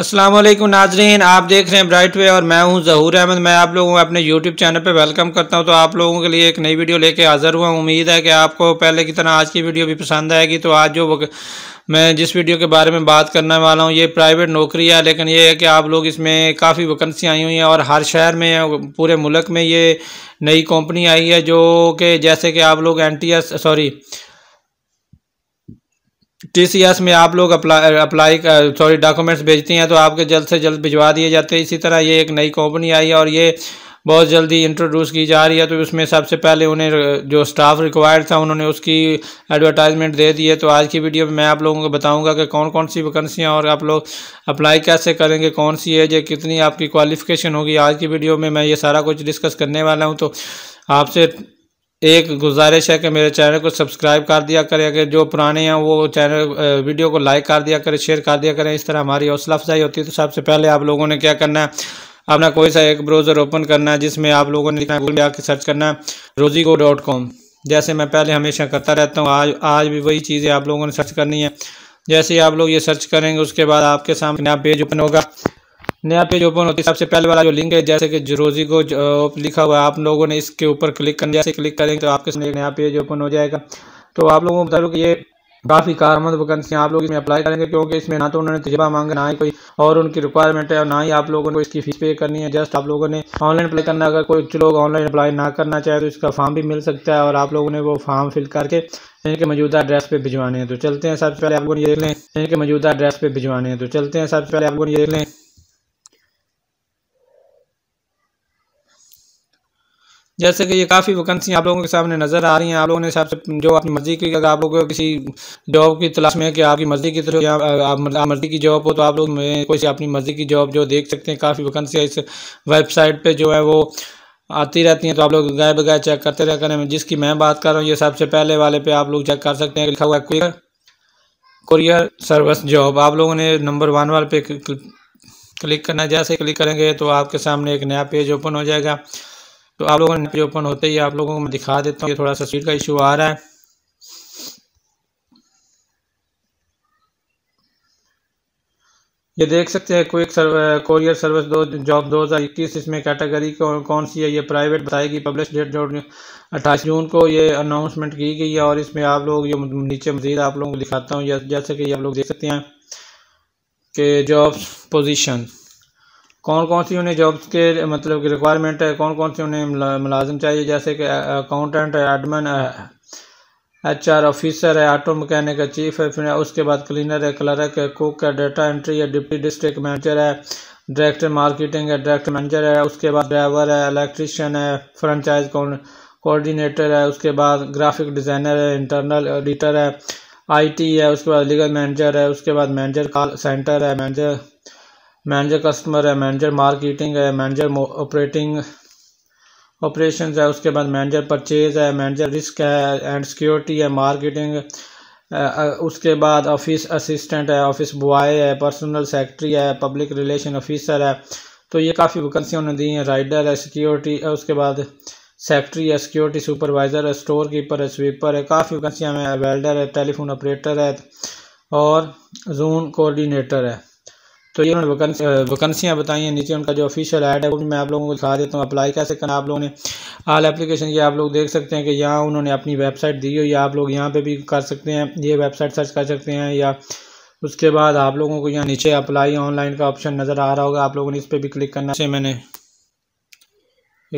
अस्सलाम वालेकुम नाजरीन आप देख रहे हैं ब्राइट वे और मैं हूं जहूर अहमद मैं आप लोगों को अपने यूट्यूब चैनल पर वेलकम करता हूं तो आप लोगों के लिए एक नई वीडियो लेके हाजिर हुआ उम्मीद है कि आपको पहले की तरह आज की वीडियो भी पसंद आएगी तो आज जो मैं जिस वीडियो के बारे में बात करने वाला हूँ ये प्राइवेट नौकरी है लेकिन ये है कि आप लोग इसमें काफ़ी वैकेंसी आई हुई हैं और हर शहर में पूरे मुल्क में ये नई कंपनी आई है जो कि जैसे कि आप लोग एन सॉरी टीसीएस में आप लोग अप्लाई अप्लाई सॉरी डॉक्यूमेंट्स भेजती हैं तो आपके जल्द से जल्द भिजवा दिए जाते हैं इसी तरह ये एक नई कंपनी आई है और ये बहुत जल्दी इंट्रोड्यूस की जा रही है तो उसमें सबसे पहले उन्हें uh, जो स्टाफ रिक्वायर्ड था उन्होंने उसकी एडवर्टाइजमेंट दे दी है तो आज की वीडियो में मैं आप लोगों को बताऊंगा कि कौन कौन सी वैकेंसियां और आप लोग अप्लाई कैसे करेंगे कौन सी है या कितनी आपकी क्वालिफिकेशन होगी आज की वीडियो में मैं ये सारा कुछ डिस्कस करने वाला हूँ तो आपसे एक गुजारिश है कि मेरे चैनल को सब्सक्राइब कर दिया करें अगर जो पुराने हैं वो चैनल वीडियो को लाइक कर दिया करें शेयर कर दिया करें इस तरह हमारी हौसला अफजाई होती है तो सबसे पहले आप लोगों ने क्या करना है अपना कोई सा एक ब्राउज़र ओपन करना है जिसमें आप लोगों ने गूगल में आके सर्च करना है रोजी डॉट कॉम जैसे मैं पहले हमेशा करता रहता हूँ आज आज भी वही चीज़ें आप लोगों ने सर्च करनी है जैसे ही आप लोग ये सर्च करेंगे उसके बाद आपके सामने आप पेज ओपन होगा नया पेज ओपन होती है सबसे पहले वाला जो लिंक है जैसे कि जरोजी को लिखा हुआ है आप लोगों ने इसके ऊपर क्लिक करने जैसे क्लिक करेंगे तो आपके सामने नया पेज ओपन हो जाएगा तो आप लोगों को बता दूँ कि ये काफ़ी कारमंद वैकेंसी आप लोग इसमें अप्लाई करेंगे क्योंकि इसमें ना तो उन्होंने तजर्बा मांगा ना ही कोई और उनकी रिक्वायरमेंट है और ना ही आप लोगों को इसकी फीस पे करनी है जस्ट आप लोगों ने ऑनलाइन अप्लाई करना अगर कोई लोग ऑनलाइन अप्लाई ना करना चाहे तो इसका फॉर्म भी मिल सकता है और आप लोगों ने वो फॉर्म फिल करके इनके मौजूदा एड्रेस पे भिजवाने हैं तो चलते हैं सबसे पहले आप लोगों ने देख लें इनके मौजूदा एड्रेस पे भिजवाने हैं तो चलते हैं सबसे पहले आप लोगों ने देख लें जैसे कि ये काफ़ी वैकेंसी आप लोगों के सामने नज़र आ रही हैं आप लोगों ने हिसाब से जो अपनी मर्ज़ी की अगर आप लोगों को किसी जॉब की तलाश में कि आपकी मर्ज़ी की तरफ या मर्ज़ी की जॉब हो तो आप लोग कोई अपनी मर्ज़ी की जॉब जो देख सकते हैं काफ़ी वैकेंसी इस वेबसाइट पर जो है वो आती रहती हैं तो आप लोग गाय बगाय चेक करते रह करें जिसकी मैं बात कर रहा हूँ ये सबसे पहले वाले पे आप लोग चेक कर सकते हैं लिखा हुआ है कुरियर कुरियर सर्विस जॉब आप लोगों ने नंबर वन वाले पे क्लिक करना है जैसे क्लिक करेंगे तो आपके सामने एक नया पेज ओपन हो जाएगा तो आप लोगों ने पेज ओपन होते ही आप लोगों को मैं दिखा देता हूँ कि थोड़ा सा स्पीड का इशू आ रहा है ये देख सकते हैं क्विक सर्व कोरियर सर्विस दो जॉब 2021 इसमें कैटेगरी कौन कौन सी है ये प्राइवेट बताएगी पब्लिश डेट जो अट्ठाईस जून को ये अनाउंसमेंट की गई है और इसमें आप लोग ये नीचे मजीद आप लोगों को दिखाता हूँ जैसे कि आप लोग देख सकते हैं कि जॉब पोजिशन कौन कौन सी उन्हें जॉब्स के मतलब रिक्वायरमेंट है कौन कौन सी उन्हें मुलाजम चाहिए जैसे कि अकाउंटेंट है एडमिन एच आर ऑफिसर है ऑटो मकैनिक है चीफ है फिर उसके बाद क्लीनर है क्लर्क है कुक है डाटा एंट्री है डिप्टी डिस्ट्रिक्ट मैनेजर है डायरेक्टर मार्केटिंग है डायरेक्टर मैनेजर है उसके बाद ड्राइवर है इलेक्ट्रीशियन है फ्रेंचाइज कोऑर्डिनेटर है उसके बाद ग्राफिक डिज़ाइनर है इंटरनल एडिटर है आईटी है उसके बाद लीगल मैनेजर है उसके बाद मैनेजर कॉल सेंटर है मैनेजर मैनेजर कस्टमर है मैनेजर मार्केटिंग है मैनेजर ऑपरेटिंग ऑपरेशन है उसके बाद मैनेजर परचेज है मैनेजर रिस्क है एंड सिक्योरिटी है मार्केटिंग उसके बाद ऑफिस असिस्टेंट है ऑफिस बॉय है पर्सनल सेक्रेटरी है पब्लिक रिलेशन ऑफिसर है तो ये काफ़ी वैकेंसी उन्होंने दी हैं राइडर है सिक्योरिटी उसके बाद सेक्रेटरी है सिक्योरिटी सुपरवाइज़र है स्टोर कीपर है स्वीपर है काफ़ी वैकेंसियाँ हैं वेल्डर है टेलीफोन ऑपरेटर है और जोन कोऑर्डिनेटर है तो ये उन्होंने वैकेंसियाँ बताई हैं नीचे उनका जो ऑफिशियल ऐड है वो भी मैं आप लोगों को दिखा देता हूँ अप्लाई कैसे करना आप लोगों ने आल एप्लीकेशन ये आप लोग देख सकते हैं कि यहाँ उन्होंने अपनी वेबसाइट दी हुई या आप लोग यहाँ पे भी कर सकते हैं ये वेबसाइट सर्च कर सकते हैं या उसके बाद आप लोगों को यहाँ नीचे अप्लाई ऑनलाइन का ऑप्शन नज़र आ रहा होगा आप लोगों ने इस पर भी क्लिक करना है मैंने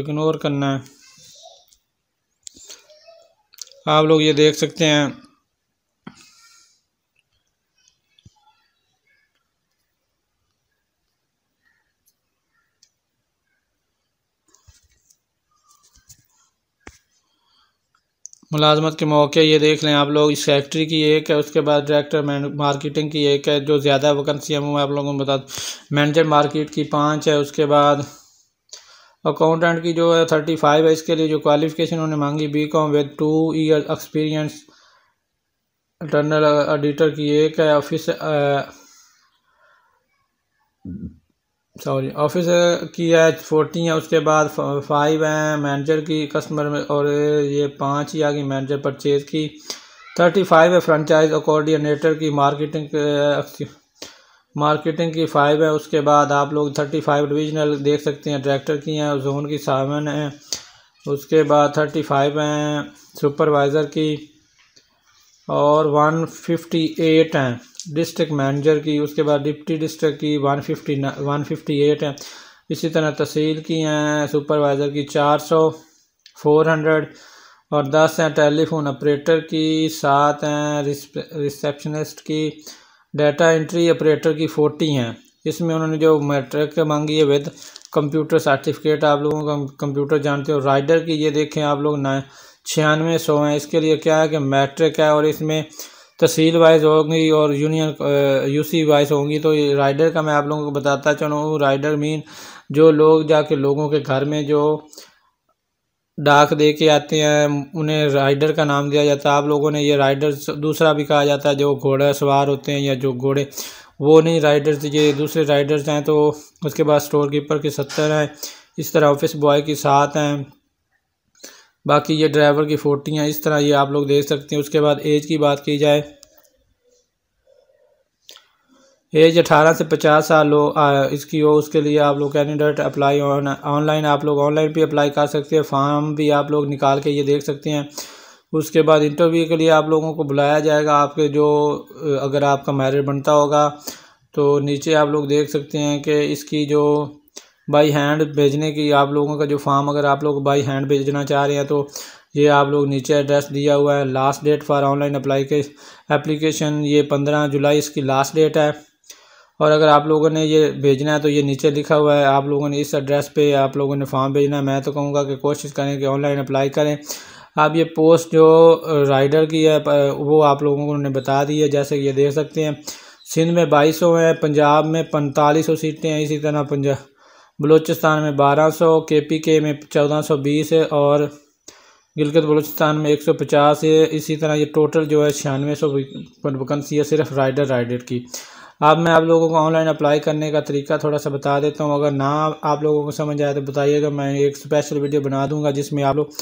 इग्नोर करना है आप लोग ये देख सकते हैं मुलाजमत के मौके ये देख लें आप लोग इस फैक्ट्री की एक है उसके बाद डायरेक्टर मार्केटिंग की एक है जो ज़्यादा वैकेंसी है वो मैं आप लोगों को बता मैनेजर मार्केट की पाँच है उसके बाद अकाउंटेंट की जो है थर्टी फाइव है इसके लिए जो क्वालिफिकेशन उन्होंने मांगी B com with two year experience internal auditor की एक है ऑफिस सॉरी ऑफिस की है फोर्टी है उसके बाद फाइव है मैनेजर की कस्टमर में और ये पाँच ही आ गई मैनेजर परचेज की थर्टी फाइव है फ्रेंचाइज कोऑर्डिनेटर की मार्केटिंग मार्केटिंग की फ़ाइव है उसके बाद आप लोग थर्टी फाइव डिविजनल देख सकते हैं डायरेक्टर की हैं जोन की सेवन है उसके बाद थर्टी फाइव हैं सुपरवाइज़र की और वन फिफ्टी एट हैं डिस्ट्रिक्ट मैनेजर की उसके बाद डिप्टी डिस्ट्रिक्ट की one fifty one fifty eight हैं इसी तरह तहसील की हैं सुपरवाइज़र की चार सौ फोर हंड्रेड और दस हैं टेलीफोन ऑपरेटर की सात हैं रिसेप्शनिस्ट की डाटा एंट्री ऑपरेटर की फोर्टी हैं इसमें उन्होंने जो मैट्रिक मांगी है विद कंप्यूटर सर्टिफिकेट आप लोगों का कंप्यूटर जानते हो राइडर की ये देखें आप लोग ना छियानवे सौ हैं इसके लिए क्या है कि मैट्रिक है और इसमें तहसील वाइज होंगी और यूनियन यूसी वाइज होंगी तो राइडर का मैं आप लोगों को बताता चलूँ राइडर मीन जो लोग जाके लोगों के घर में जो डाक दे के आते हैं उन्हें राइडर का नाम दिया जाता है आप लोगों ने ये राइडर्स दूसरा भी कहा जाता है जो घोड़ा सवार होते हैं या जो घोड़े वो नहीं राइडर्स ये दूसरे राइडर्स हैं तो उसके बाद स्टोर कीपर के सत्तर हैं इस तरह ऑफिस बॉय के सात हैं बाकी ये ड्राइवर की फोटियाँ इस तरह ये आप लोग देख सकते हैं उसके बाद एज की बात की जाए एज अठारह से पचास साल हो इसकी हो उसके लिए आप लोग कैंडिडेट अप्लाई ऑन ऑनलाइन आप लोग ऑनलाइन भी अप्लाई कर सकते हैं फॉर्म भी आप लोग निकाल के ये देख सकते हैं उसके बाद इंटरव्यू के लिए आप लोगों को बुलाया जाएगा आपके जो अगर आपका मैरिट बनता होगा तो नीचे आप लोग देख सकते हैं कि इसकी जो बाई हैंड भेजने की आप लोगों का जो फॉर्म अगर आप लोग बाई हैंड भेजना चाह रहे हैं तो ये आप लोग नीचे एड्रेस दिया हुआ है last date for online apply के एप्लीकेशन ये पंद्रह जुलाई इसकी लास्ट डेट है और अगर आप लोगों ने ये भेजना है तो ये नीचे लिखा हुआ है आप लोगों ने इस एड्रेस पे आप लोगों ने फॉर्म भेजना है मैं तो कहूँगा कि कोशिश करें कि ऑनलाइन अप्लाई करें आप ये पोस्ट जो राइडर की है वो आप लोगों ने बता दी है जैसे ये देख सकते हैं सिंध में बाईस सौ हैं पंजाब में पैंतालीस सौ सीटें हैं इसी तरह पंजाब बलूचिस्तान में बारह सौ के पी के में चौदह सौ बीस और गिलगित बलूचिस्तान में एक सौ पचास है इसी तरह ये टोटल जो है छियानवे सौ वैकेंसी है सिर्फ राइडर राइडर की अब मैं आप लोगों को ऑनलाइन अप्लाई करने का तरीका थोड़ा सा बता देता हूँ अगर ना आप लोगों को समझ आए तो बताइएगा तो मैं एक स्पेशल वीडियो बना दूँगा जिसमें आप लोग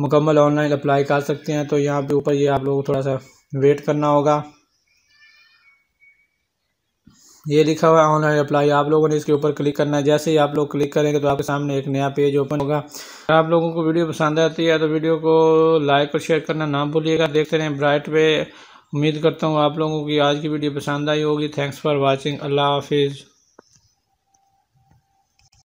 मुकम्मल ऑनलाइन अप्लाई कर सकते हैं तो यहाँ पे ऊपर ये आप लोगों को थोड़ा सा वेट करना होगा ये लिखा हुआ है ऑनलाइन अप्लाई आप लोगों ने इसके ऊपर क्लिक करना है जैसे ही आप लोग क्लिक करेंगे तो आपके सामने एक नया पेज ओपन होगा अगर आप लोगों को वीडियो पसंद आती है तो वीडियो को लाइक और शेयर करना ना भूलिएगा देखते रहें ब्राइट पे उम्मीद करता हूँ आप लोगों की आज की वीडियो पसंद आई होगी थैंक्स फॉर वॉचिंग अल्लाह हाफिज़